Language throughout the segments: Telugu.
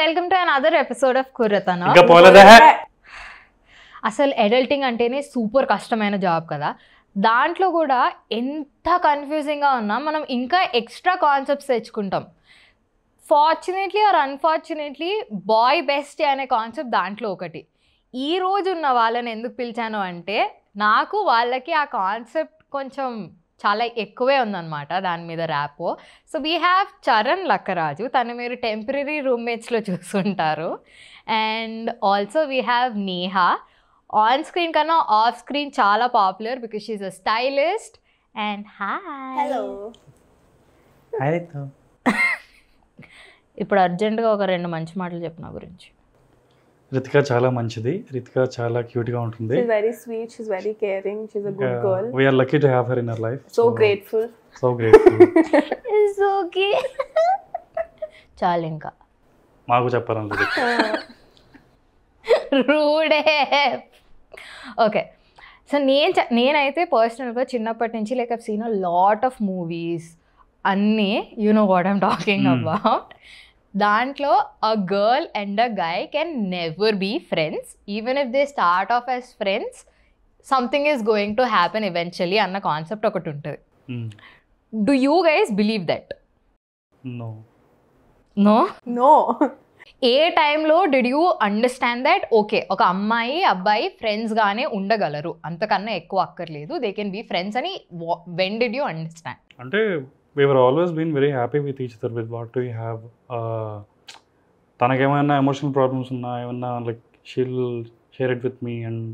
Welcome to another episode of కుర్రతన అసలు అడల్టింగ్ అంటేనే సూపర్ కష్టమైన జాబ్ కదా దాంట్లో కూడా ఎంత కన్ఫ్యూజింగ్గా ఉన్నా మనం ఇంకా ఎక్స్ట్రా కాన్సెప్ట్స్ తెచ్చుకుంటాం fortunately or unfortunately boy best అనే కాన్సెప్ట్ దాంట్లో ఒకటి ఈ ఉన్న వాళ్ళని ఎందుకు పిలిచాను అంటే నాకు వాళ్ళకి ఆ కాన్సెప్ట్ కొంచెం చాలా ఎక్కువే ఉందన్నమాట దాని మీద rapport so we have Charan Lakkaraju తను మీరు టెంపరీ రూమ్మేట్స్లో చూసుంటారు and also we have Neha on screen కన్నా ఆఫ్ స్క్రీన్ చాలా popular because she's a stylist and hi ఇప్పుడు అర్జెంటుగా ఒక రెండు మంచి మాటలు చెప్పిన గురించి రితిక చాలా మంచిది రితిక చాలా క్యూట్ గా ఉంటుంది very sweet she's very caring she's a good girl we are lucky to have her in our life so grateful so grateful it's okay చాలు ఇంకా మాకు చెప్పాలనుకుంది రూడే ఓకే సో నేను నేనైతే పర్సనల్గా చిన్నప్పటి నుంచి like have seen a lot of movies అన్నీ you know what I'm talking about దాంట్లో a girl and a guy can never be friends even if they start off as friends something is going to happen eventually అన్న కాన్సెప్ట్ ఒకటి ఉంటుంది do you guys believe that no no no ఏ టైంలో did you understand that okay ఒక అమ్మాయి అబ్బాయి ఫ్రెండ్స్గానే ఉండగలరు అంతకన్నా ఎక్కువ అక్కర్లేదు దే కెన్ బీ ఫ్రెండ్స్ అని వెన్ డిడ్ యూ అండర్స్టాండ్ అంటే we're always been very happy with each other with what we have తనకేమైనా ఎమోషనల్ ప్రాబ్లమ్స్ ఉన్నా ఏమన్నా like she'll share it with me and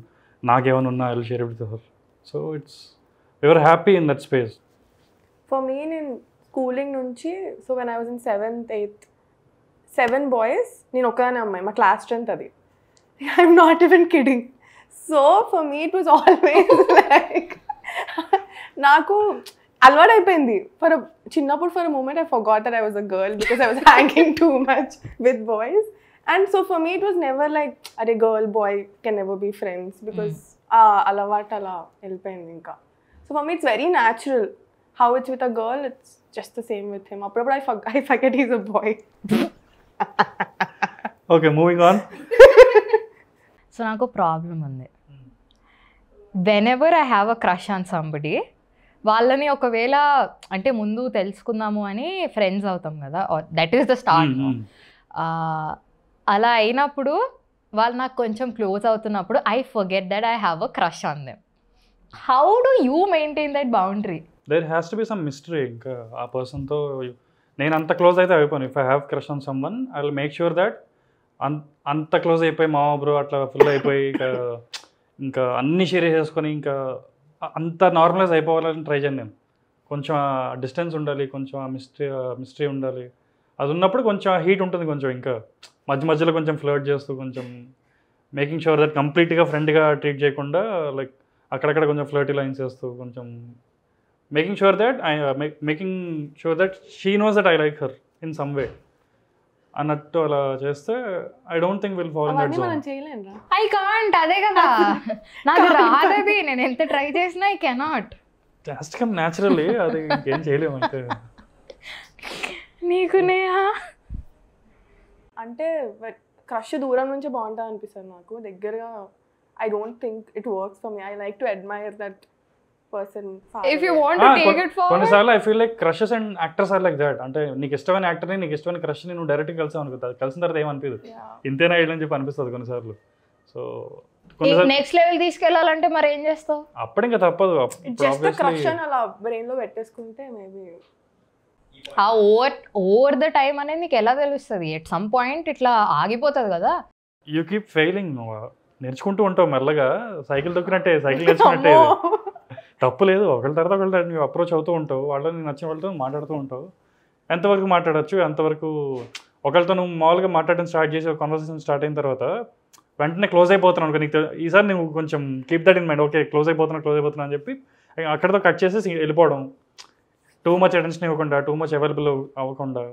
నాకేమైనా ఉన్నా I share it with her so it's we're happy in that space for me నేను స్కూలింగ్ నుంచి so when I was in seventh eighth seven boys నేను ఒకదానే అమ్మాయి మా క్లాస్ స్ట్రెంత్ అది I'm not even kidding so for me it was always like నాకు అలవాటు అయిపోయింది ఫర్ చిన్నప్పుడు for moment I forgot that I was a girl because I was hanging too much with boys and so for me it was never like అరే girl boy can never be friends because ఆ అలవాటు అలా వెళ్ళిపోయింది ఇంకా so for me it's very natural how it's with a girl it's just the same with him అప్పుడప్పుడు I for I forget is a boy okay moving on so నాకు ప్రాబ్లం ఉంది when ever I have a crush on somebody వాళ్ళని ఒకవేళ అంటే ముందు తెలుసుకుందాము అని ఫ్రెండ్స్ అవుతాం కదా దట్ ఈస్ ద స్టార్ట్ అలా అయినప్పుడు వాళ్ళు నాకు కొంచెం క్లోజ్ అవుతున్నప్పుడు I forget that I have a crush on them how do you maintain that boundary there has to be some mystery ఇంకా ఆ పర్సన్తో నేను అంత క్లోజ్ అయితే అయిపోయాను if I have crush on someone I will make sure that అంత క్లోజ్ అయిపోయి మా బ్రో అట్లా ఫుల్ అయిపోయి ఇంకా ఇంకా అన్ని షేర్ చేసుకొని ఇంకా అంత నార్మలైజ్ అయిపోవాలని ట్రై చేయండి నేను కొంచెం డిస్టెన్స్ ఉండాలి కొంచెం మిస్ట్రీ మిస్ట్రీ ఉండాలి అది ఉన్నప్పుడు కొంచెం హీట్ ఉంటుంది కొంచెం ఇంకా మధ్య మధ్యలో కొంచెం ఫ్లర్ట్ చేస్తూ కొంచెం మేకింగ్ షూర్ దట్ కంప్లీట్గా ఫ్రెండ్గా ట్రీట్ చేయకుండా లైక్ అక్కడక్కడ కొంచెం ఫ్లర్టీ లైన్స్ వేస్తూ కొంచెం making sure that I making sure that she knows that I like her in some way అన్నట్టు అలా చేస్తే I don't think will follow అవన్నీ మనం చేయలేంరా ఐ కాంట్ అదే కదా నాకు రాదది నేను ఎంత ట్రై చేసినా I cannot just come naturally అది ఇంకేం చేయలేము అంటే నీకు అంటే క్రష్ దూరం నుంచి బాగుంటుంది అనిపిస్తుంది నాకు దగ్గరగా I don't think it works for me I like to admire that want to take it కొన్నిసార్లు I feel like crushes and actors are like that అంటే నీకు ఇష్టమైన యాక్టర్ నీకు ఇష్టమైన క్రష్ ని నువ్వు డైరెక్ట్ కలిసావు అనుకుంటా కలిసిన తర్వాత ఏమనిపించదు ఇంతేనా అని చెప్పి అనిపిస్తుంది కొన్నిసార్లు సో నెక్స్ట్ లెవెల్ తీసుకెళ్లాలంటే మరి ఏం చేస్తావు అప్పుడు ఇంకా తప్పదు జస్ట్ క్రష్ అలా బ్రెయిన్ లో పెట్టేసుకుంటే మేబీ ఆ ఓవర్ ఓవర్ ద టైం అనేది నీకు ఎలా తెలుస్తుంది ఎట్ సమ్ పాయింట్ ఇట్లా ఆగిపోతుంది కదా యూ కీప్ ఫెయిలింగ్ నువ్వు నేర్చుకుంటూ ఉంటావు మెల్లగా సైకిల్ దొక్కినట్టే సైకిల్ నేర్చుకున్నట్టే తప్పు లేదు ఒకళ్ళ తర్వాత ఒకళ్ళ నువ్వు అప్రోచ్ అవుతూ ఉంటావు వాళ్ళని నచ్చిన వాళ్ళతో మాట్లాడుతూ ఉంటావు ఎంతవరకు మాట్లాడచ్చు ఎంతవరకు ఒకళ్ళతో నువ్వు మామూలుగా మాట్లాడడం స్టార్ట్ చేసి కన్వర్సేషన్ స్టార్ట్ అయిన తర్వాత వెంటనే క్లోజ్ అయిపోతున్నాను అనుకో నీకు ఈసారి నువ్వు కొంచెం clip that in mind okay close అయిపోతున్నా క్లోజ్ అయిపోతున్నా అని చెప్పి అక్కడతో కట్ చేసి వెళ్ళిపోవడం టూ మచ్ అటెన్షన్ ఇవ్వకుండా టూ మచ్ అవైలబుల్ అవ్వకుండా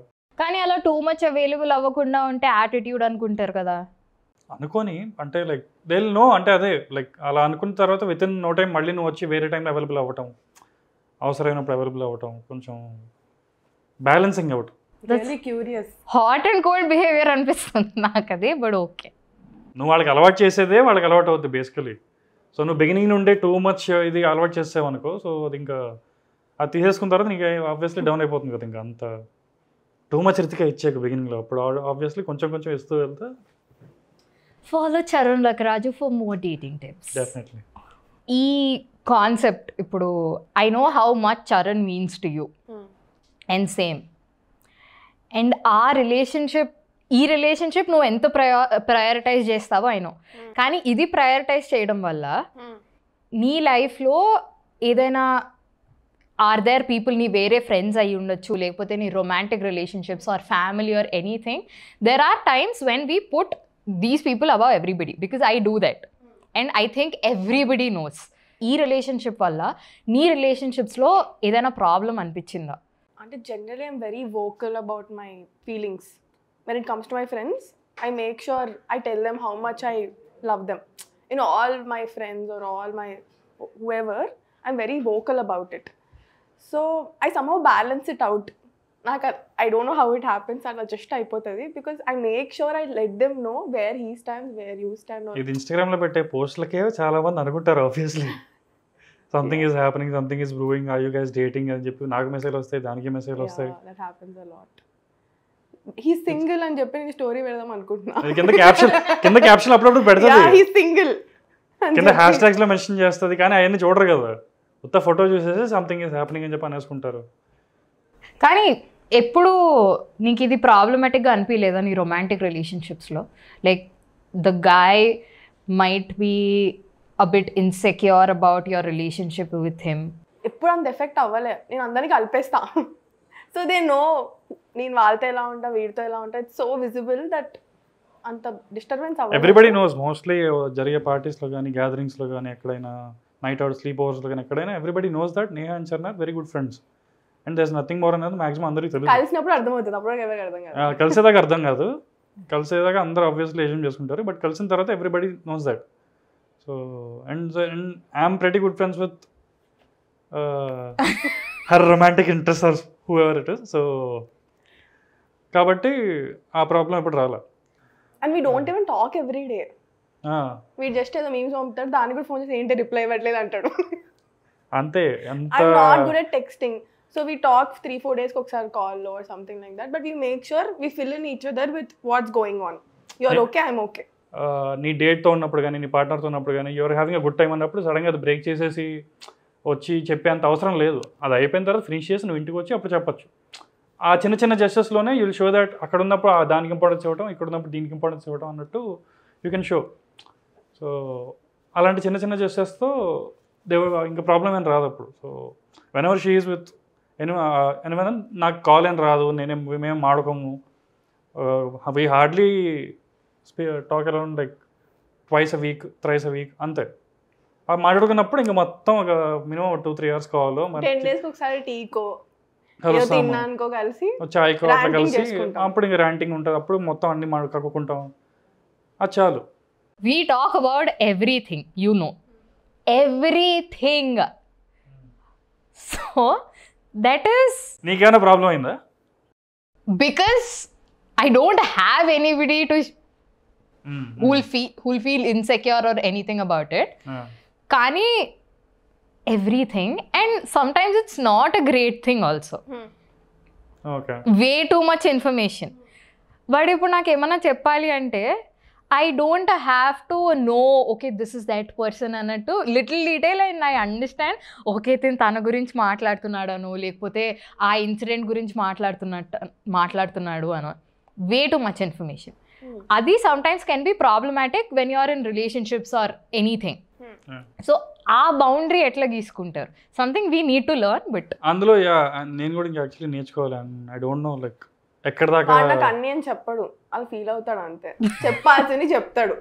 కానీ అలా టూ మచ్ అవైలబుల్ అవ్వకుండా ఉంటే యాటిట్యూడ్ అనుకుంటారు కదా అనుకొని అంటే లైక్ దే నో అంటే అదే లైక్ అలా అనుకున్న తర్వాత విత్ ఇన్ నో టైం మళ్ళీ నువ్వు వచ్చి వేరే టైంలో అవైలబుల్ అవ్వటం అవసరమైనప్పుడు అవైలబుల్ అవ్వటం కొంచెం balancing out curious hot and cold behaviour అనిపిస్తుంది నాకు అది బట్ ఓకే నువ్వు వాళ్ళకి అలవాటు చేసేదే వాళ్ళకి అలవాటు అవుతుంది బేసికలీ సో నువ్వు బిగినింగ్ నుండే టూ మచ్ ఇది అలవాటు చేసావు అనుకో సో అది ఇంకా అది తీసేసుకున్న తర్వాత నీకు ఆబ్వియస్లీ డౌన్ అయిపోతుంది కదా ఇంకా అంత టూ మచ్ రితిక ఇచ్చాక బిగినింగ్లో అప్పుడు ఆబ్వియస్లీ కొంచెం కొంచెం ఇస్తూ వెళ్తే follow Charan Lakkaraju for more dating tips ఈ కాన్సెప్ట్ ఇప్పుడు I know how much Charan means to you and same and ఆ రిలేషన్షిప్ ఈ రిలేషన్షిప్ నువ్వు ఎంత ప్రయో ప్రయారిటైజ్ చేస్తావో ఐ నో hmm. కానీ ఇది ప్రయారిటైజ్ చేయడం వల్ల hmm. నీ లైఫ్లో ఏదైనా ఆర్ దేర్ పీపుల్ నీ వేరే ఫ్రెండ్స్ అయి ఉండొచ్చు లేకపోతే నీ romantic relationships or family or anything there are times when we put these people above everybody because I do that. And I think everybody knows ఈ రిలేషన్షిప్ వల్ల నీ రిలేషన్షిప్స్లో ఏదైనా ప్రాబ్లం అనిపించిందా అంటే general I'm very vocal about my feelings when it comes to my friends I make sure I tell them how much I love them in all my friends are all my whoever I'm very vocal about it so I somehow balance it out నాకు I don't know how it happens అలా జస్ట్ అయిపోతుంది because I make sure I let them know where he's time where yours time ఇది ఇన్స్టాగ్రామ్ లో పెట్టే పోస్ట్లకే చాలా మంది అనుకుంటారు obviously something is happening something is brewing are you guys dating అని చెప్పి నాకు మెసేజ్ వస్తాయి దానికి మెసేజ్ వస్తాయి that happens a lot he single అని చెప్పి నేను స్టోరీ పెడదాం అనుకుంటున్నా కింద క్యాప్షన్ కింద క్యాప్షన్ అప్పుడప్పుడు పెడతది హీ సింగిల్ కింద హ్యాష్ ట్యాగ్స్ లో మెన్షన్ చేస్తుంది కానీ అవన్నీ చూడరు కదా ఉత్త ఫోటో చూసేసి సంథింగ్ ఈస్ హ్యాపెనింగ్ అని చెప్పి అనేసుకుంటారు కానీ ఎప్పుడు నీకు ఇది ప్రాబ్లమెటిక్గా అనిపించలేదా నీ రొమాంటిక్ రిలేషన్షిప్స్లో like the guy might be a bit insecure about your relationship with him ఎప్పుడు అంత ఎఫెక్ట్ అవ్వలే నేను అందరికీ కల్పేస్తా సో దే నో నేను వాళ్ళతో ఎలా ఉంటా వీడితో ఎలా ఉంటా ఇట్స్ సో విజిబుల్ దట్ అంత డిస్టర్బెన్స్ ఎవ్రీబడి నోస్ మోస్ట్లీ జరిగే పార్టీస్లో కానీ గ్యాదరింగ్స్లో కానీ ఎక్కడైనా నైట్ అవుట్ స్లీప్ అవర్స్లో కానీ ఎక్కడైనా everybody knows that Neha and Charan are very good friends and they're nothing more అనేది మాక్సిమం అందరికీ తెలుసు కలిసినప్పుడు అప్పుడు అర్థం కాదు కలిసేదాకా అర్థం కాదు కలిసేదాకా అందరూ ఆబ్వియస్లీ ఏజెంట్ చేసుకుంటారు బట్ కలిసిన తర్వాత everybody knows that so and and I'm pretty good friends with her romantic interest or who ever it so కాబట్టి ఆ ప్రాబ్లం ఎప్పుడు రాలే and we don't even talk every day we just ఏదో మీమ్స్ పంపుతాడు దానికి కూడా ఫోన్ చేసి ఏంటి రిప్లై ఇవ్వట్లేదు అంటాడు అంతే good at texting so we talk three four డేస్కి ఒకసారి call or something like that but you make sure we fill in each other with what's going on you're okay I'm okay నీ డేట్తో ఉన్నప్పుడు కానీ నీ పార్ట్నర్తో ఉన్నప్పుడు కానీ your having a good time అన్నప్పుడు సడన్గా అది బ్రేక్ చేసేసి వచ్చి చెప్పేంత అవసరం లేదు అది అయిపోయిన తర్వాత ఫినిష్ చేసి నువ్వు ఇంటికి వచ్చి అప్పుడు చెప్పచ్చు ఆ చిన్న చిన్న జస్టెస్లోనే యుల్ షో దట్ అక్కడ ఉన్నప్పుడు దానికి ఇంపార్టెన్స్ ఇవ్వటం ఇక్కడ ఉన్నప్పుడు దీనికి ఇంపార్టెన్స్ ఇవ్వటం అన్నట్టు యూ కెన్ షో సో అలాంటి చిన్న చిన్న జస్టెస్తో దేవ ఇంకా ప్రాబ్లం ఏం రాదు అప్పుడు so when ever she is with anyone uh, నాకు కాల్ ఏం రాదు నేనే మేము ఆడుకోము అవి హార్డ్లీ స్పీ talk around like twice a week thrice a week అంతే అవి మాట్లాడుకున్నప్పుడు ఇంకా మొత్తం ఒక మినిమం టూ త్రీ అవర్స్ కావాలో చాయ్ కలిసి అట్లా కలిసి అప్పుడు ఇంకా ర్యాంటింగ్ ఉంటుంది అప్పుడు మొత్తం అన్ని మా అది చాలు we talk about everything you know everything so that is నీకేమైనా ప్రాబ్లం అయిందా because I don't have anybody to who'll ఫీ who'll feel insecure or anything about it కానీ everything and sometimes it's not a great thing also way too much information వాడు ఇప్పుడు నాకు ఏమన్నా చెప్పాలి అంటే I don't have to know okay this is that person అన్నట్టు little detail and I understand okay తిను తన గురించి మాట్లాడుతున్నాడను లేకపోతే ఆ ఇన్సిడెంట్ గురించి మాట్లాడుతున్నట్టు మాట్లాడుతున్నాడు అను వే టు మచ్ ఇన్ఫర్మేషన్ అది times can be problematic when you are in relationships or anything so ఆ బౌండరీ ఎట్లా గీసుకుంటారు something we need to learn but అందులో నేను కూడా యాక్చువల్లీ నేర్చుకోవాలి ఐ డోంట్ నో లైక్ ఎక్కడ దాకా నాకు అన్ని అని చెప్పడు అలా ఫీల్ అవుతాడు అంతే చెప్పాల్సింది చెప్తాడు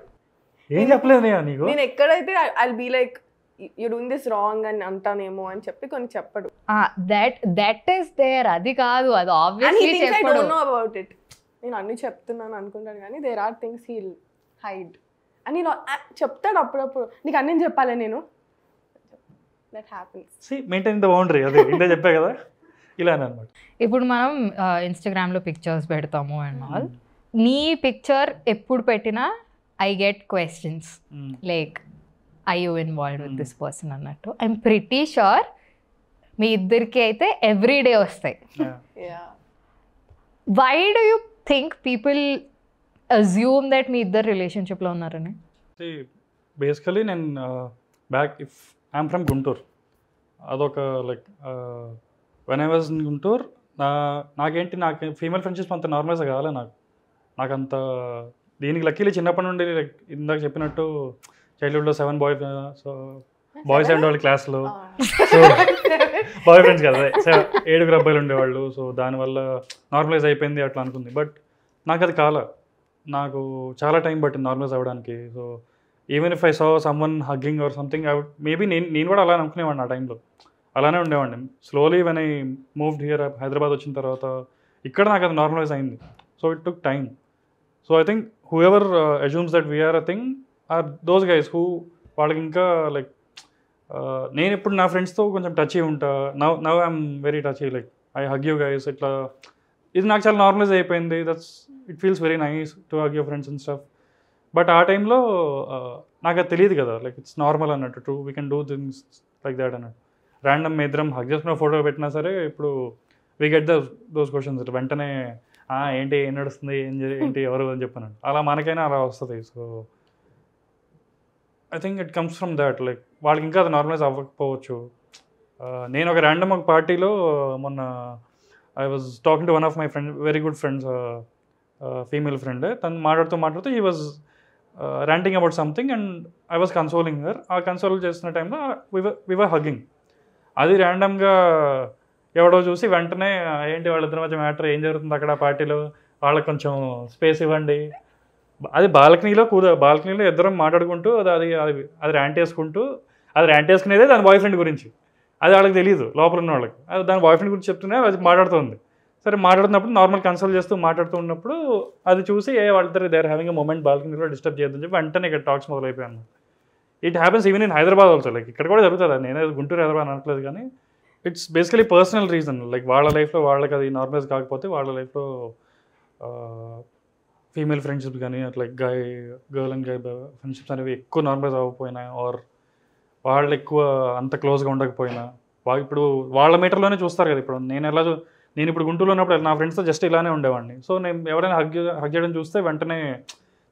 ఏం చెప్పలేదు నీకు నేను ఎక్కడైతే I be like you doing this wrong అని అంటానేమో అని చెప్పి కొన్ని చెప్పడు దట్ దట్ ఇస్ దేర్ అది కాదు అది ఆబ్వియస్లీ చెప్పడు నో అబౌట్ ఇట్ నేను అన్ని చెప్తున్నాను అనుకుంటాను కానీ there are things he'll hide అని చెప్తాడు అప్పుడప్పుడు నీకు అన్నీ చెప్పాలి నేను that happens maintain the boundary అదే ఇంత చెప్పా కదా అనమాట ఇప్పుడు మనం లో పిక్చర్స్ పెడతాము అండ్ ఆల్ hmm. నీ పిక్చర్ ఎప్పుడు పెట్టినా I get questions like I you involve with this person అన్నట్టు ఐఎమ్ ప్రిటీ షూర్ మీ ఇద్దరికి అయితే ఎవ్రీ డే వస్తాయి why do you think people assume that మీ ఇద్దరు రిలేషన్షిప్లో ఉన్నారని బేసికలీ నేను back if I'm from Guntur అదొక like uh, when I was Guntur నా నాకేంటి నాకు ఫీమేల్ ఫ్రెండ్షిప్ అంత నార్మల్స్ కావాలి నాకు నాకు అంత దీనికి లక్కీలు చిన్నప్పటి నుండి ఇందాక చెప్పినట్టు చైల్డ్హుడ్లో seven boy so boys and వాళ్ళ క్లాస్లో సో బాయ్ ఫ్రెండ్స్ కదా ఏడుగురు అబ్బాయిలు ఉండేవాళ్ళు సో దానివల్ల నార్మలైజ్ అయిపోయింది అట్లా అనుకుంది బట్ నాకు అది కాల నాకు చాలా టైం పట్టింది నార్మలైజ్ అవ్వడానికి so even if I so someone hugging or something maybe నేను నేను కూడా అలా అనుకునేవాడిని ఆ టైంలో అలానే ఉండేవాడిని slowly when I moved here Hyderabad వచ్చిన తర్వాత ఇక్కడ నాకు అది నార్మలైజ్ అయింది so it took time so I think who ever assumes that we're a thing or those guys who వాళ్ళకి ఇంకా లైక్ uh, నేను ఇప్పుడు నా ఫ్రెండ్స్తో కొంచెం టచ్ అయ్యి ఉంటా now now I'm very touch అయ్యి like I hug you guys ఇట్లా ఇది నాకు చాలా నార్మలైజ్ అయిపోయింది that's it feels very nice to hug your friends and stuff but ఆ టైంలో uh, నాకు అది తెలియదు కదా లైక్ ఇట్స్ నార్మల్ అన్నట్టు true we can do things like that అన్నట్టు ర్యాండమ్ ఇద్దరం హక్ చేసుకున్న ఫోటో పెట్టినా సరే ఇప్పుడు we get the those questions వెంటనే ఏంటి ఏం నడుస్తుంది ఏం ఏంటి ఎవరు అని చెప్పాను అలా మనకైనా అలా వస్తుంది so I think it comes from that like వాళ్ళకి ఇంకా అది నార్మలైజ్ అవ్వకపోవచ్చు నేను ఒక ర్యాండమ్ ఒక పార్టీలో మొన్న I was talking to one of my friend very good friends female friend తను మాట్లాడుతూ మాట్లాడుతూ ఈ was ranting about something and I was consoling her ఆ కన్సోల్ చేసిన టైంలో వివర్ హగ్గింగ్ అది ర్యాండమ్గా ఎవడో చూసి వెంటనే ఏంటి వాళ్ళిద్దరి మధ్య మ్యాటర్ ఏం జరుగుతుంది అక్కడ పార్టీలో వాళ్ళకి కొంచెం స్పేస్ ఇవ్వండి అది బాల్కనీలో కూర బాల్కనీలో ఇద్దరం మాట్లాడుకుంటూ అది అది అది అది ర్యాంట్ వేసుకుంటూ అది ర్యాంట్ వేసుకునేదే దాని బాయ్ ఫ్రెండ్ గురించి అది వాళ్ళకి తెలియదు లోపల ఉన్న వాళ్ళకి అది దాని బాయ్ ఫ్రెండ్ గురించి చెప్తున్నా అది మాట్లాడుతుంది సరే మాట్లాడుతున్నప్పుడు నార్మల్ కన్సల్ట్ చేస్తూ మాట్లాడుతూ ఉన్నప్పుడు అది చూసి ఏ వాళ్ళిద్దరు దేర్ హ్యావింగ్ అ మూమెంట్ బాల్కనీలో డిస్టర్బ్ చేయొద్దని చెప్పి వెంటనే ఇక్కడ టాక్స్ మొదలైపోయాను it happens even in Hyderabad also like ఇక్కడ కూడా జరుగుతుంది నేనే గుంటూరు హైదరాబాద్ అనట్లేదు కానీ it's basically personal reason like వాళ్ళ లైఫ్లో వాళ్ళకి అది నార్మలైజ్ కాకపోతే వాళ్ళ లైఫ్లో ఫీమేల్ ఫ్రెండ్షిప్స్ కానీ అట్లా guy girl and guy friendships అనేవి ఎక్కువ నార్మలైజ్ అవ్వకపోయినా ఆర్ వాళ్ళు ఎక్కువ అంత క్లోజ్గా ఉండకపోయినా వా ఇప్పుడు వాళ్ళ మీటర్లోనే చూస్తారు కదా ఇప్పుడు నేను ఎలా నేను ఇప్పుడు గుంటూరులో ఉన్నప్పుడు నా ఫ్రెండ్స్తో జస్ట్ ఇలానే ఉండేవాడిని సో నేను ఎవరైనా హగ్ హగ్ చేయడం చూస్తే వెంటనే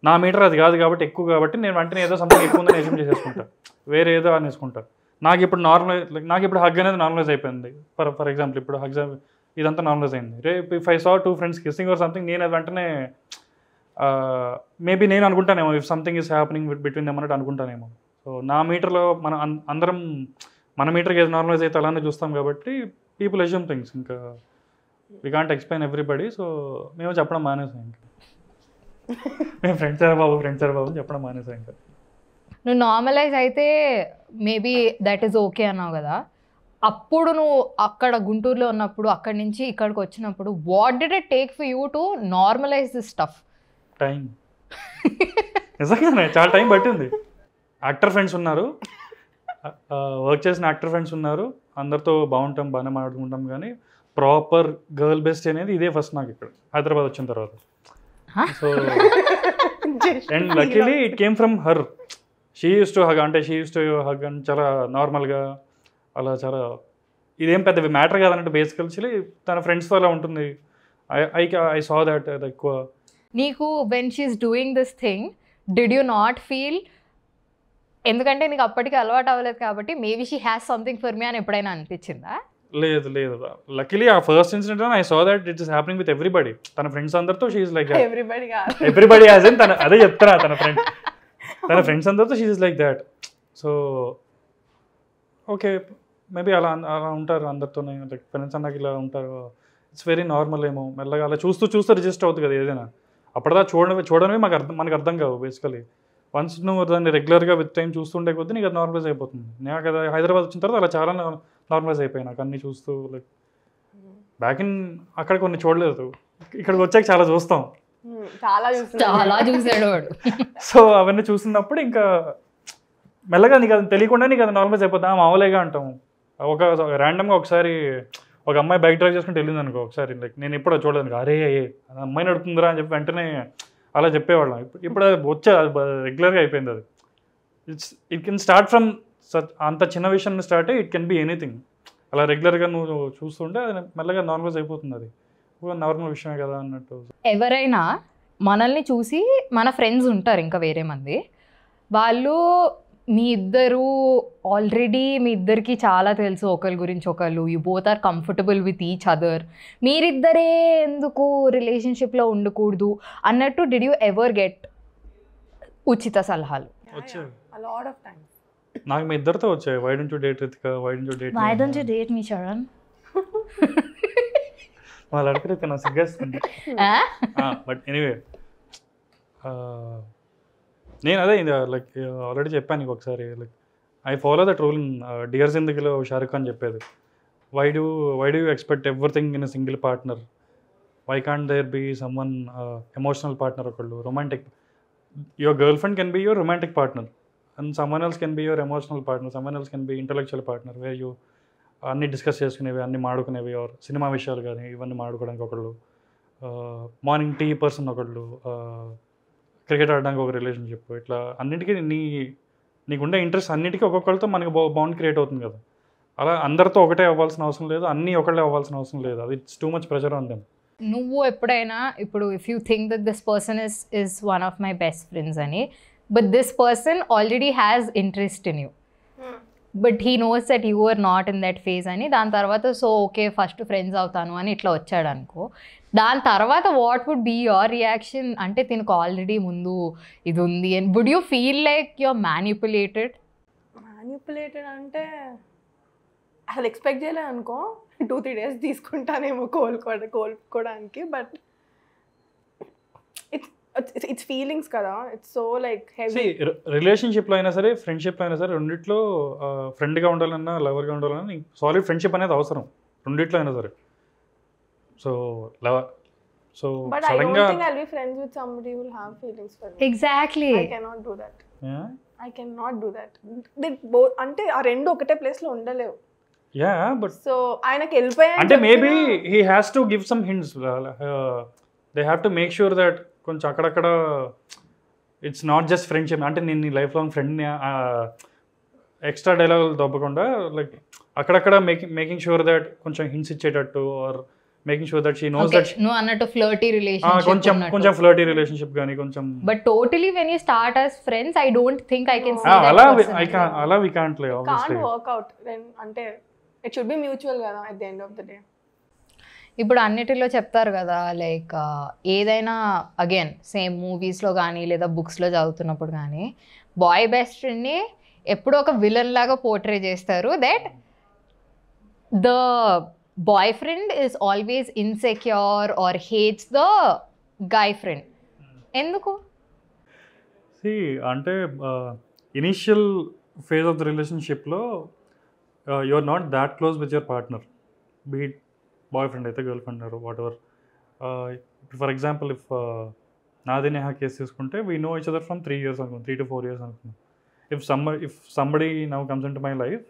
నా మీటర్ అది కాదు కాబట్టి ఎక్కువ కాబట్టి నేను వెంటనే ఏదో సంథింగ్ ఎక్కువ ఉందని ఎస్యూమ్ చేసేసుకుంటా వేరే ఏదో అని అనేసుకుంటా నాకు ఇప్పుడు నార్మలైజ్ నాకు ఇప్పుడు హగ్ అనేది నార్మలైజ్ అయిపోయింది ఫర్ ఫర్ ఎగ్జాంపుల్ ఇప్పుడు హగ్ ఇదంతా నార్మలైజ్ అయింది రేపు if I saw two friends kissing or something నేను వెంటనే మేబీ నేను అనుకుంటానేమో if something is happening between them అన్నట్టు అనుకుంటానేమో సో నా మీటర్లో మన అందరం మన మీటర్కి ఏది నార్మలైజ్ అయితే అలానే చూస్తాం కాబట్టి పీపుల్ ఎజ్యూమ్ థింగ్స్ ఇంకా we can't explain everybody so మేము చెప్పడం మానేసాం ఇంకా మేము ఫ్రెండ్స్ సార్ బాబు ఫ్రెండ్స్ సార్ బాబు చెప్పడం మానేసాం ఇంకా నువ్వు నార్మలైజ్ అయితే మేబీ దట్ ఈస్ ఓకే అన్నావు కదా అప్పుడు నువ్వు అక్కడ గుంటూరులో ఉన్నప్పుడు అక్కడి నుంచి ఇక్కడికి వచ్చినప్పుడు what did it take for you to normalise this stuff time నిజంగానే చాలా టైం పట్టింది యాక్టర్ ఫ్రెండ్స్ ఉన్నారు వర్క్ చేసిన యాక్టర్ ఫ్రెండ్స్ ఉన్నారు అందరితో బాగుంటాం బాగానే మాట్లాడుకుంటాం కానీ ప్రాపర్ గర్ల్ బెస్ట్ అనేది ఇదే ఫస్ట్ నాకు ఇక్కడ హైదరాబాద్ వచ్చిన తర్వాత so and luckily it came from her she uses to hug అంటే షీ యూస్ టు హగ్ అని చాలా నార్మల్గా అలా చాలా ఇదేం పెద్ద మ్యాటర్ కాదన్నట్టు బేసికల్స్లీ తన ఫ్రెండ్స్తో అలా ఉంటుంది ఐ ఐ సా దాట్ ఎక్కువ నీకు when she's doing this thing did you not feel ఎందుకంటే నీకు అప్పటికి అలవాటు అవ్వలేదు కాబట్టి maybe she has something for me అని ఎప్పుడైనా అనిపించిందా లేదు లేదు లక్లీ ఆ first incident I so that it is happening with everybody తన ఫ్రెండ్స్ అందరితో she's like everybody as in తన అదే చెప్తారా తన ఫ్రెండ్ తన ఫ్రెండ్స్ అందరితో she's like that so okay maybe అలా అలా ఉంటారు అందరితోనే లైక్ ఫ్రెండ్స్ అన్నకి ఇలా ఉంటారు ఇట్స్ వెరీ నార్మల్ ఏమో మెల్లగా అలా చూస్తూ చూస్తూ రిజిస్టర్ అవుతుంది కదా ఏదైనా అప్పటిదా చూడడమే చూడడమే మాకు అర్థం మనకు అర్థం కావు బేసికలీ వన్స్ నువ్వు దాన్ని రెగ్యులర్గా విత్ టైం చూస్తుండే కొద్దీ నీకు అది నార్మలైజ్ అయిపోతుంది నేను కదా హైదరాబాద్ వచ్చిన తర్వాత అలా చాలా నార్మలైజ్ అయిపోయినాక అన్ని చూస్తూ లైక్ బ్యాక్ ఇన్ అక్కడ కొన్ని చూడలేదు ఇక్కడికి వచ్చాక చాలా చూస్తాం చాలా సో అవన్నీ చూసినప్పుడు ఇంకా మెల్లగా నీకు అది తెలియకుండా నీకు అది నార్మలైజ్ అయిపోతా మామూలేగా అంటాం ఒక ర్యాండమ్గా ఒకసారి ఒక అమ్మాయి బైక్ డ్రైవ్ చేసుకుని వెళ్ళింది అనుకో ఒకసారి లైక్ నేను ఎప్పుడో చూడలేదు అరే అయ్యే అమ్మాయి నడుతుందిరా అని చెప్పి వెంటనే అలా చెప్పేవాళ్ళం ఇప్పుడు ఇప్పుడు అది వచ్చే రెగ్యులర్గా అయిపోయింది అది it's it can start from so అంత చిన్న విషయం start it can be anything అలా రెగ్యులర్గా నువ్వు చూస్తుంటే అది మెల్లగా నార్మలైజ్ అయిపోతుంది అది నార్మల్ విషయమే కదా అన్నట్టు ఎవరైనా మనల్ని చూసి మన ఫ్రెండ్స్ ఉంటారు ఇంకా వేరే మంది వాళ్ళు మీ ఇద్దరు ఆల్రెడీ మీ ఇద్దరికి చాలా తెలుసు ఒకరి గురించి ఒకళ్ళు you both are comfortable with each other మీరిద్దరే ఎందుకు రిలేషన్షిప్లో ఉండకూడదు అన్నట్టు డిడ్ యూ ఎవర్ గెట్ ఉచిత సలహాలు నాకు మీ ఇద్దరితో వచ్చాయి why don't you date with why don't you date why don't you date మీ చరణ్ వాళ్ళు అడగలేదు నా సిగ్గేస్తుంది బట్ ఎనీవే నేను అదే లైక్ ఆల్రెడీ చెప్పాను నీకు ఒకసారి like I follow that rule dear జిందగీలో షారుఖ్ ఖాన్ చెప్పేది why do why do you expect everything in single partner why can't there be someone emotional partner ఒకళ్ళు romantic your girlfriend can be your romantic partner and someone else can be your emotional partner someone else can be intellectual partner way you అన్ని డిస్కస్ చేసుకునేవి అన్ని మాడుకునేవి ఆర్ సినిమా విషయాలు కానీ ఇవన్నీ మాడుకోవడానికి ఒకళ్ళు మార్నింగ్ టీ పర్సన్ ఒకళ్ళు క్రికెట్ ఆడడానికి ఒక రిలేషన్షిప్ ఇట్లా అన్నిటికీ నీ నీకుండే ఇంట్రెస్ట్ అన్నిటికీ ఒక్కొక్కరితో మనకి బాండ్ క్రియేట్ అవుతుంది కదా అలా అందరితో ఒకటే అవ్వాల్సిన అవసరం లేదు అన్ని ఒకళ్ళే అవ్వాల్సిన అవసరం లేదు అది it's too much pressure on them నువ్వు ఎప్పుడైనా ఇప్పుడు if you think that this person is is one of my best friends అని but this person already has interest in you but he knows that you are not in that phase అని దాని తర్వాత సో ఓకే ఫస్ట్ ఫ్రెండ్స్ అవుతాను అని ఇట్లా వచ్చాడు అనుకో దాని తర్వాత what would be your reaction అంటే తినకు ఆల్రెడీ ముందు ఇది ఉంది and would you feel like your manipulated manipulated అంటే అసలు ఎక్స్పెక్ట్ చేయలేదు అనుకో టూ త్రీ డేస్ తీసుకుంటానేమో కోలుకో కోలుకోవడానికి బట్ ఇట్స్ ఫీలింగ్స్ కదా it's so like heavy relationship లో అయినా సరే ఫ్రెండ్షిప్ లో అయినా సరే రెండిట్లో ఫ్రెండ్ గా ఉండాలన్నా లవర్ గా ఉండాలన్నా సాలిడ్ ఫ్రెండ్షిప్ అనేది అవసరం రెండిట్లో అయినా సరే so lover so friends with somebody who have feelings for exactly I cannot that I cannot that అంటే ఆ రెండు ఒకటే ప్లేస్ లో ఉండలేవు యా బట్ సో ఆయనకి వెళ్ళిపోయా అంటే maybe he has to give some hints they have to make sure that కొంచెం అక్కడక్కడ ఇట్స్ నాట్ జస్ట్ ఫ్రెండ్షిప్ అంటే నేను నీ లైఫ్ లాంగ్ ఫ్రెండ్ని ఎక్స్ట్రా డైలాగులు దొబ్బకుండా లైక్ అక్కడక్కడ మేకింగ్ మేకింగ్ షూర్ దట్ కొంచెం హింట్స్ ఇచ్చేటట్టు or making sure that she knows that no అన్నట్టు ఫ్లర్టీ రిలేషన్షిప్ కొంచెం కొంచెం ఫ్లర్టీ రిలేషన్షిప్ గాని కొంచెం but totally when you start as friends I don't think I can see అలా ఐ కాన్ అలా we can't like obviously can't work out then అంటే ఇట్ షుడ్ బి మ్యూచువల్ కదా at the end of the day ఇప్పుడు అన్నిటిలో చెప్తారు కదా లైక్ ఏదైనా అగైన్ సేమ్ మూవీస్లో కానీ లేదా బుక్స్లో చదువుతున్నప్పుడు కానీ బాయ్ బెస్ట్ ఫ్రెండ్ని ఎప్పుడో ఒక విలన్ లాగా పోర్ట్రే చేస్తారు that the boyfriend is always insecure or hates the guy friend ఎందుకు అంటే ఇనీషియల్ ఫేజ్ ఆఫ్ ద రిలేషన్షిప్లో you are not that close with your partner be it boyfriend అయితే girlfriend whatever for example if నాది నేహా కేసు తీసుకుంటే we know each other from three years అనుకున్నాం త్రీ టు ఫోర్ ఇయర్స్ అనుకున్నాం if some if somebody now comes into my life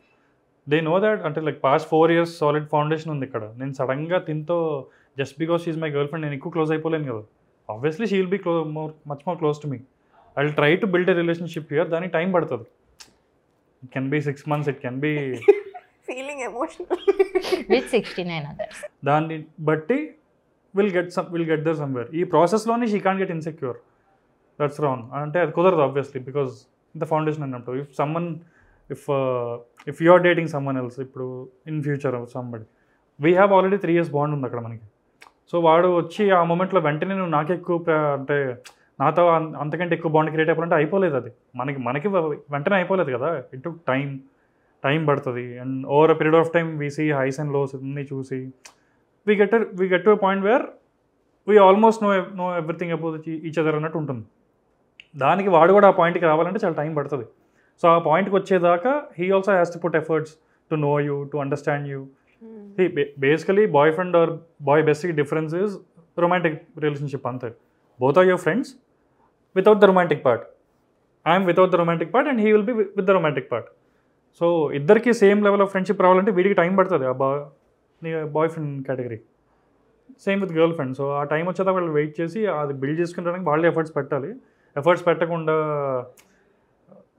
they know that అంటే like past four years solid foundation ఉంది ఇక్కడ నేను సడన్గా తింతో just because she's my girlfriend నేను ఎక్కువ క్లోజ్ అయిపోలేను కదా obviously she will be close more much more close to me I will try to build a relationship year దానికి టైం పడుతుంది it can be six months it can be feeling emotional with sixty nine others దాన్ని బట్టి will get some will get there somewhere ఈ ప్రాసెస్లోనే she can get insecure that's wrong అంటే అది కుదరదు ఆబ్వియస్లీ బికాస్ ఇంత ఫౌండేషన్ అన్నప్పుడు if someone if if you are dating someone else ఇప్పుడు in future somebody we have already three years bond ఉంది అక్కడ మనకి సో వాడు వచ్చి ఆ మూమెంట్లో వెంటనే నువ్వు నాకు ఎక్కువ అంటే నాతో అంతకంటే ఎక్కువ బాండ్ క్రియేట్ అయిపోవాలంటే అయిపోలేదు అది మనకి మనకి వెంటనే అయిపోలేదు కదా ఇట్ టుక్ టైం టైం పడుతుంది and over a period of time we see see highs and lows ఇవన్నీ చూసి we get we get to point where we almost know know everything about each other అన్నట్టు ఉంటుంది దానికి వాడు కూడా ఆ పాయింట్కి రావాలంటే చాలా టైం పడుతుంది సో ఆ పాయింట్కి వచ్చేదాకా he also has to put efforts to know you to understand you basically boyfriend or boy best difference is romantic relationship అంతే both are your friends without the romantic part I'm without the romantic part and he will be with the romantic part so ఇద్దరికి సేమ్ లెవెల్ ఆఫ్ ఫ్రెండ్షిప్ రావాలంటే వీడికి టైం పడుతుంది ఆ boy boyfriend category same with girlfriend so ఆ టైం వచ్చేదా వాళ్ళు వెయిట్ చేసి అది బిల్డ్ చేసుకుంటానికి వాళ్ళు ఎఫర్ట్స్ పెట్టాలి ఎఫర్ట్స్ పెట్టకుండా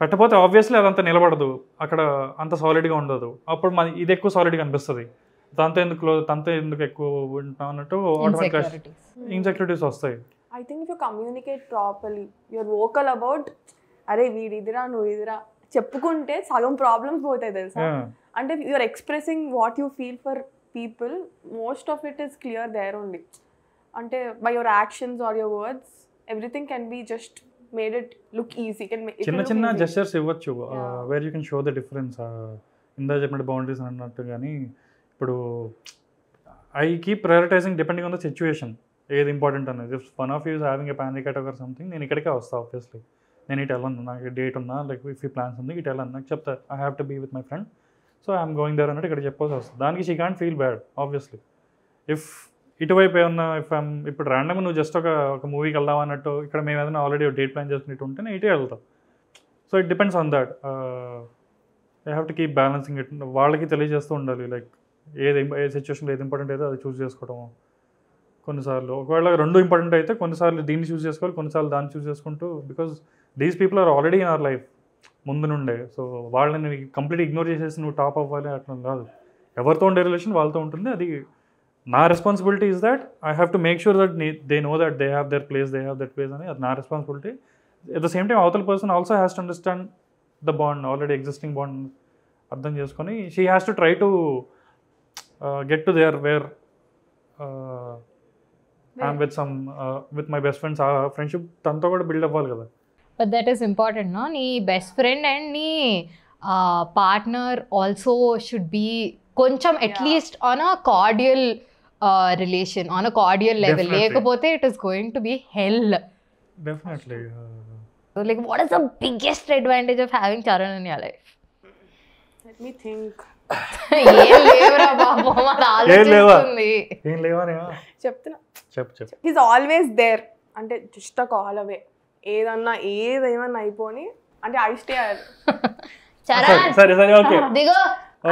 పెట్టపోతే ఆబ్వియస్లీ అంత నిలబడదు అక్కడ అంత సాలిడ్గా ఉండదు అప్పుడు మన ఇది ఎక్కువ సాలిడ్గా అనిపిస్తుంది దాంతో ఎందుకు క్లోజ్ ఎందుకు ఎక్కువ ఉంటాం అన్నట్టు ఇన్సెక్యూరిటీస్ వస్తాయి I think you communicate properly you're vocal about అరే వీడిదిరా నువ్వు ఇదిరా చెప్పుకుంటే సగం ప్రాబ్లమ్స్ పోతాయి తెలుసా అంటే or expressing what you feel for people most of it is clear there only అంటే by your actions or your words everything can be just made it look easy can చిన్న చిన్న జెస్టర్స్ ఇవ్వచ్చు where you can show the difference ఇందా చెప్పినట్టు బౌండరీస్ అన్నట్టు కానీ ఇప్పుడు I keep prioritising depending on the situation ఏది ఇంపార్టెంట్ అనేది one of us having a panic attack or something నేను ఇక్కడికే వస్తాను ఆబ్వియస్లీ నేను ఇటు వెళ్ళను నాకు డేట్ ఉన్నా లైక్ ఇఫ్ ఈ ప్లాన్స్ ఉంది ఇటు వెళ్ళను నాకు చెప్తా I have to be with my friend so I'm going there అన్నట్టు ఇక్కడ చెప్పాల్సి వస్తుంది దానికి she can't feel bad obviously if ఇటువైపు ఏమన్నా ఇఫ్ ఐమ్ ఇప్పుడు ర్యాండమ్ నువ్వు జస్ట్ ఒక ఒక మూవీకి వెళ్దాం అన్నట్టు ఇక్కడ మేము ఏదైనా ఆల్రెడీ డేట్ ప్లాన్ చేసినట్టు ఉంటే నేను ఇటు వెళ్తాం so it depends on that I have to keep balancing it వాళ్ళకి తెలియజేస్తూ ఉండాలి లైక్ ఏది ఏ సిచ్యువేషన్లో ఏది ఇంపార్టెంట్ అయితే అది చూస్ చేసుకోవడము కొన్నిసార్లు ఒకవేళ రెండు ఇంపార్టెంట్ అయితే కొన్నిసార్లు దీన్ని చూస్ చేసుకోవాలి కొన్నిసార్లు దాన్ని చూస్ చేసుకుంటూ because these people are already in our life ముందు నుండే సో వాళ్ళని కంప్లీట్ ఇగ్నోర్ చేసేసి నువ్వు టాప్ అవ్వాలి అట్లా కాదు ఎవరితో ఉండే రిలేషన్ వాళ్ళతో ఉంటుంది అది నా responsibility is that I have to make sure that they know that they have their place they have that place అని అది నా responsibility at the same time అవతల person also has to understand the bond already existing bond అర్థం చేసుకొని she has to try to get to there where I'm with some with my best friends ఆ ఫ్రెండ్షిప్ తనతో కూడా బిల్డ్ అవ్వాలి కదా బట్ దట్ ఈస్ ఇంపార్టెంట్ నా నీ బెస్ట్ ఫ్రెండ్ అండ్ నీ పార్ట్నర్ ఆల్సో షుడ్ బీ కొంచెం at least on a cordial relation on a cordial level లేకపోతే it is going to be hell like what is the biggest advantage of having Charan in your life let me think చెప్తున్నా చెప్తున్నా హిస్ ఆల్వేస్ దేర్ అంటే జస్ట్ కాల్ అవే ఏదన్నా ఏదేమన్నా అయిపోని అంటే I stay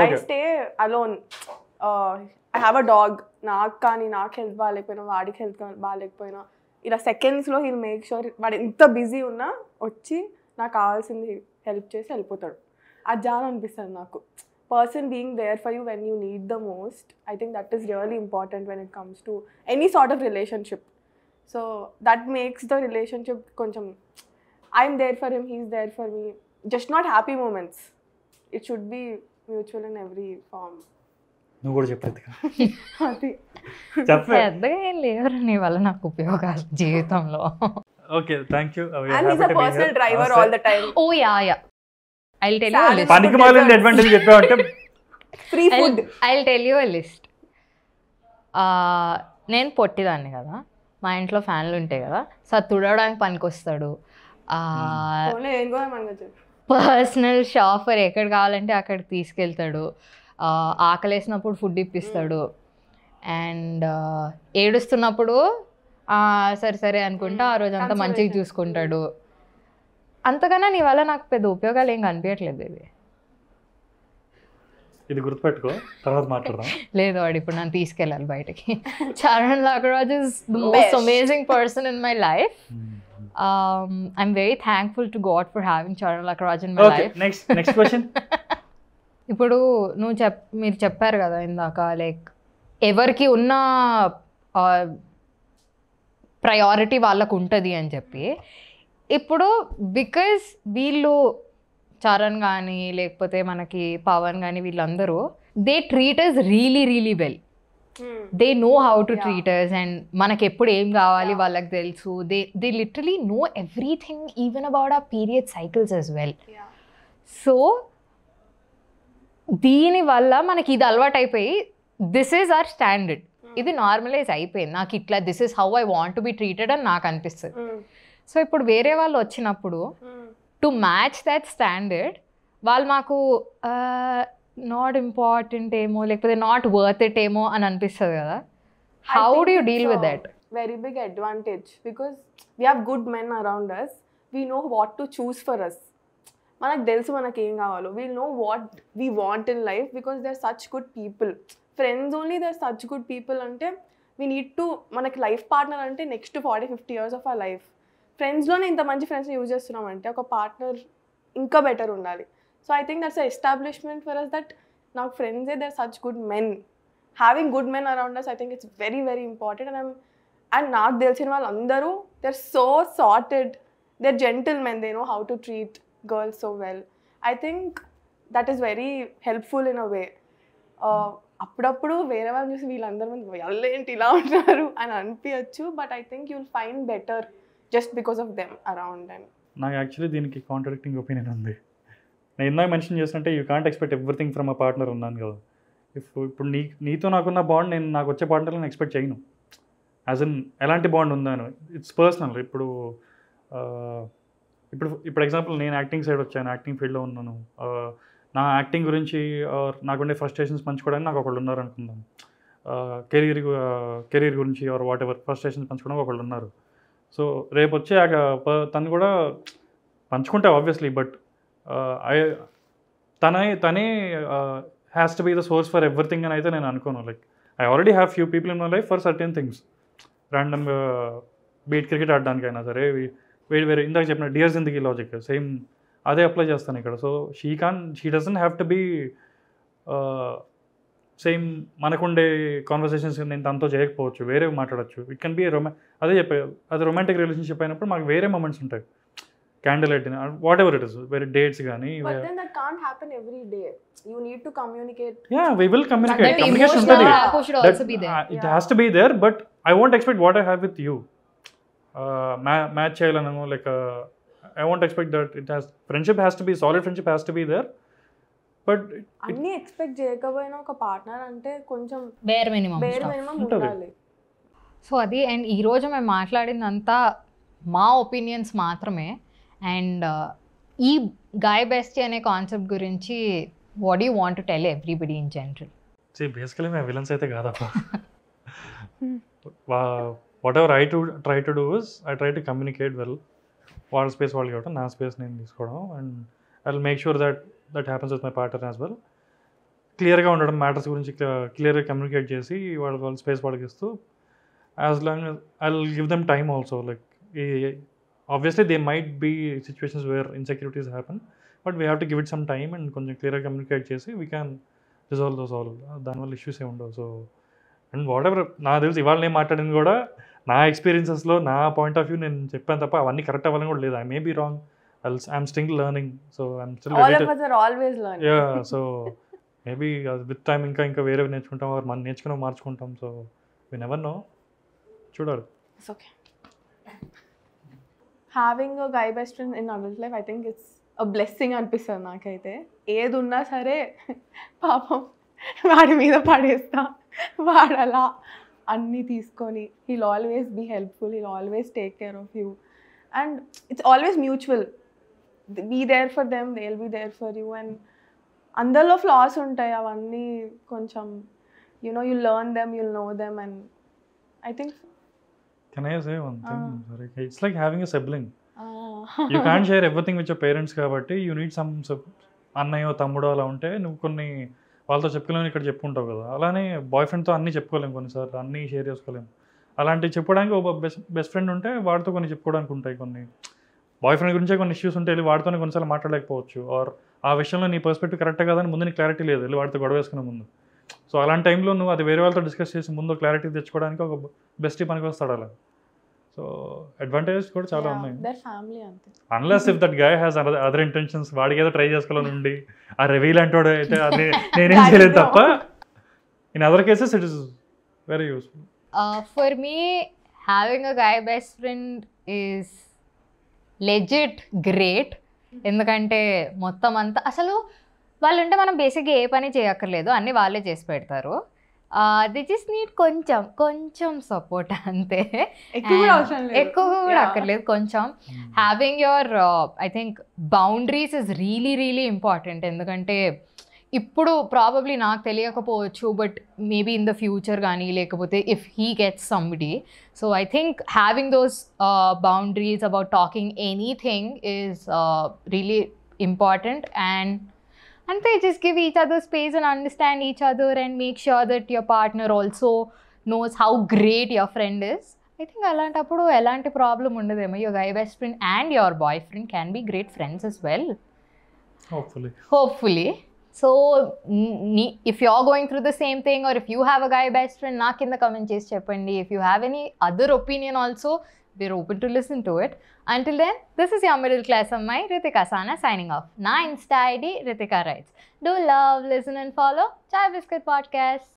I stay alone I have a dog నాకు కానీ నాకు హెల్త్ బాగాలేకపోయినా వాడికి హెల్త్ బాగాలేకపోయినా ఇలా సెకండ్స్లో హీల్ మేక్ షూర్ వాడు ఎంత బిజీ ఉన్నా వచ్చి నాకు కావాల్సింది హెల్ప్ చేసి వెళ్ళిపోతాడు అది చాలా అనిపిస్తుంది నాకు person being there for you when you need the most I think that is really important when it comes to any sort of relationship so that makes the relationship కొంచెం I'm there for him he's there for me just not happy moments it should be mutual in every form నువ్వు కూడా చెప్పలేదు నీ వల్ల నాకు ఉపయోగాలు జీవితంలో okay thank you personal driver all the time oh yeah yeah tell you పనికి మాలిన advantage free food I'll tell you a list నేను పొట్టిదాన్ని కదా మా ఇంట్లో ఫ్యాన్లు ఉంటాయి కదా సో తుడవడానికి పనికి వస్తాడు పర్సనల్ షాఫర్ ఎక్కడ కావాలంటే అక్కడికి తీసుకెళ్తాడు ఆకలేసినప్పుడు ఫుడ్ ఇప్పిస్తాడు అండ్ ఏడుస్తున్నప్పుడు సరే సరే అనుకుంటా ఆ రోజు అంతా మంచిగా చూసుకుంటాడు అంతకన్నా నీ వల్ల నాకు పెద్ద ఉపయోగాలు ఏం కనిపించట్లేదు ఇది ఇది గుర్తుపెట్టుకో తర్వాత మాట్లాడదాం లేదు వాడు ఇప్పుడు నన్ను తీసుకెళ్ళాలి బయటకి Charan Lagaraj is the most amazing person in my life I'm very thankful to God for having Charan Lagaraj in my life next next question ఇప్పుడు నువ్వు చెప్ మీరు చెప్పారు కదా ఇందాక లైక్ ఎవరికి ఉన్న ప్రయారిటీ వాళ్ళకు ఉంటుంది అని చెప్పి ఇప్పుడు బికాస్ వీళ్ళు చరణ్ కానీ లేకపోతే మనకి పవన్ కానీ వీళ్ళందరూ they treat us really really well they know how to treat us and మనకి ఎప్పుడు ఏం కావాలి వాళ్ళకి తెలుసు they they literally know everything even about ah period cycles as well so దీని వల్ల మనకి ఇది అలవాటు అయిపోయి దిస్ ఈజ్ ఆర్ స్టాండర్డ్ ఇది నార్మలైజ్ అయిపోయింది నాకు ఇట్లా this is how I want be treated అని నాకు అనిపిస్తుంది సో hmm. ఇప్పుడు వేరే వాళ్ళు వచ్చినప్పుడు hmm. To match that standard వాళ్ళు మాకు నాట్ ఇంపార్టెంట్ ఏమో లేకపోతే నాట్ వర్త్ ఇట్ ఏమో అని అనిపిస్తుంది కదా how do you deal with that very big advantage because we have good men around us we know what to choose for us మనకు తెలుసు మనకి ఏం కావాలో we know what we want in life because they are such good people friends only they are such good people అంటే వీ నీడ్ టు మనకి లైఫ్ పార్ట్నర్ అంటే next forty fifty years of our life ఫ్రెండ్స్లోనే ఇంత మంచి ఫ్రెండ్స్ని యూజ్ చేస్తున్నామంటే ఒక పార్ట్నర్ ఇంకా బెటర్ ఉండాలి so I think that's establishment for us that నాకు ఏ they're such good men having good men around us I think it's very very important and and నాకు తెలిసిన వాళ్ళందరూ they are so sorted they are gentlemen they know how to treat girls so well I think that is very helpful in a way అప్పుడప్పుడు వేరే వాళ్ళని చూసి వీళ్ళందరూ మంది ఇలా ఉంటారు అని అనిపించచ్చు but I think will find better just because of them around them నాకు యాక్చువల్లీ దీనికి కాంట్రాక్టింగ్ ఒపీనియన్ ఉంది నేను ఇందాక మెన్షన్ చేసినట్టే you can't expect everything from a partner ఉన్నాను కదా ఇఫ్ ఇప్పుడు నీ నీతో నాకున్న బాండ్ నేను నాకు వచ్చే పార్ట్నర్ నేను ఎక్స్పెక్ట్ చేయను యాజ్ అన్ ఎలాంటి బాండ్ ఉందాను ఇట్స్ పర్సనల్ ఇప్పుడు ఇప్పుడు ఇప్పుడు ఎగ్జాంపుల్ నేను యాక్టింగ్ సైడ్ వచ్చాను యాక్టింగ్ ఫీల్డ్లో ఉన్నాను నా యాక్టింగ్ గురించి నాకుండే ఫ్రస్ట్రేషన్స్ పంచుకోవడానికి నాకు ఒకళ్ళు ఉన్నారు అనుకుందాం కెరీర్ కెరీర్ గురించి ఆర్ వాట్ ఎవర్ ఫ్రస్ట్రేషన్స్ పంచుకోవడానికి ఒకళ్ళు ఉన్నారు సో రేపు వచ్చే తను కూడా పంచుకుంటావు ఆబ్వియస్లీ బట్ తనే తనే has to be the source for everything అని అయితే నేను అనుకోను like I already have few people in my life for certain things random be it cricket ఆడడానికైనా సరే వేడి వేరే ఇందాక చెప్పిన డియర్ జిందగీ లాజిక్ సేమ్ అదే అప్లై చేస్తాను ఇక్కడ so she can she doesn't have to be same మనకుండే కాన్వర్సేషన్స్ నేను తనతో చేయకపోవచ్చు వేరే మాట్లాడచ్చు ఇట్ కెన్ బి రొమా అదే చెప్పే అది రొమాంటిక్ రిలేషన్షిప్ అయినప్పుడు మాకు వేరే మూమెంట్స్ ఉంటాయి candle at whatever it is వేరే డేట్స్ కానీ it has to be there but I want expect what I have with you match చేయాలనో like I want expect that it has friendship has to be solid friendship has to be there but అన్ని ఎక్స్పెక్ట్ చేయకపోయినా ఒక పార్ట్నర్ అంటే కొంచెం బేర్ మినిమం బేర్ మినిమం ఉండాలి సో అది అండ్ ఈరోజు మేము మాట్లాడిందంతా మా ఒపీనియన్స్ మాత్రమే అండ్ ఈ గాయ్ బెస్ట్ అనే కాన్సెప్ట్ గురించి what you want to tell everybody in general see basically మేము విలన్స్ అయితే కాదమ్మా whatever I to try to do is I try to communicate well వాళ్ళ స్పేస్ వాళ్ళకి ఇవ్వడం నా స్పేస్ నేను తీసుకోవడం and I will make sure that that happens with my partner as well క్లియర్గా ఉండడం మ్యాటర్స్ గురించి క్లియర్గా కమ్యూనికేట్ చేసి వాళ్ళకి వాళ్ళు స్పేస్ వాళ్ళకి ఇస్తూ as long I give them time also like ఈ obviously they might be situations where insecurities happen but we have to give it some time and కొంచెం క్లియర్గా కమ్యూనికేట్ చేసి we can resolve those all దానివల్ల ఇష్యూస్ ఏమి ఉండవు సో అండ్ వాట్ ఎవర్ నా తెలిసి ఇవాళ నేను మాట్లాడింది కూడా నా ఎక్స్పీరియన్సెస్లో నా పాయింట్ ఆఫ్ వ్యూ నేను చెప్పాను తప్ప అవన్నీ కరెక్ట్ అవ్వాలని కూడా లేదు I may be wrong else I'm still learning. So I'm still. All related. of us are always learning. Yeah, so maybe with time ఇంకా ఇంకా వేరే నేర్చుకుంటాం వారు మనం నేర్చుకున్నాం మార్చుకుంటాం సో వి నెవర్ నో చూడాలి it's okay having guy best friend in adult life I think it's a blessing అనిపిస్తుంది నాకైతే ఏది ఉన్నా సరే పాపం వాడి మీద పడేస్తా వాడు అలా అన్నీ తీసుకొని he'll always be helpful he'll always take care of you and it's always mutual be there for them they will be there for you and అందరిలో ఫ్లాస్ ఉంటాయి అవన్నీ కొంచెం you know you learn them you know them and I think can I say one thing it's like having a sibling you can share everything with your parents కాబట్టి యూ నీడ్ సమ్ అన్నయ్యో తమ్ముడో అలా ఉంటే నువ్వు కొన్ని వాళ్ళతో చెప్పుకోలేము ఇక్కడ చెప్పుకుంటావు కదా అలానే బాయ్ ఫ్రెండ్తో అన్నీ చెప్పుకోలేము కొన్నిసార్లు అన్నీ షేర్ చేసుకోలేము అలాంటివి చెప్పడానికి ఒక బెస్ట్ బెస్ట్ ఫ్రెండ్ ఉంటే వాడితో కొన్ని చెప్పుకోవడానికి ఉంటాయి కొన్ని బాయ్ ఫ్రెండ్ గురించే కొన్ని ఇష్యూస్ ఉంటే వెళ్ళి వాడితోనే కొన్నిసార్లు మాట్లాడలేకపోవచ్చు ఆర్ ఆ విషయంలో నీ పర్స్పెక్టివ్ కరెక్ట్ కాదని ముందు నీ క్లారిటీ లేదు వెళ్ళి వాడితో గొడవ వేసుకునే ముందు సో అలాంటి టైంలో నువ్వు అది వేరే వాళ్ళతో డిస్కస్ చేసి ముందు క్లారిటీ తెచ్చుకోవడానికి ఒక బెస్ట్ పనికి వస్తాడు అలా సో అడ్వాంటేజెస్ కూడా చాలా ఉన్నాయి unless if that guy has other intentions వాడికి ఏదో ట్రై చేసుకోవాలని ఉండి ఆ రవి లాంటి వాడు అయితే అది నేనేం చేయలేదు తప్ప in other cases it is very useful for me having a guy best friend is legit great ఎందుకంటే మొత్తం అంతా అసలు వాళ్ళు ఉంటే మనం బేసిక్గా ఏ పని చేయక్కర్లేదు అన్నీ వాళ్ళే చేసి పెడతారు ది జస్ట్ నీడ్ కొంచెం కొంచెం సపోర్ట్ అంతే ఎక్కువ కూడా అక్కర్లేదు కొంచెం having your I think boundaries is really really important ఎందుకంటే ఇప్పుడు ప్రాబబ్లీ నాకు తెలియకపోవచ్చు but maybe in the future కానీ లేకపోతే if he gets somebody so I think having those boundaries about talking anything is really important and అంతే just give each other space and understand each other and make sure that your partner also knows how great your friend is I think అలాంటప్పుడు ఎలాంటి ప్రాబ్లం ఉండదేమో your guy best friend and your boyfriend can be great friends as well hopefully hopefully so నీ if you are going through the same thing or if you have a guy best friend నా కింద కమెంట్ చేసి చెప్పండి if you have any other opinion also we're open to listen to it. Until then, this is your middle class of my Ritika Sana signing off. Na Insta ID Ritika Writes. Do love, listen and follow Chai Biscuit Podcast.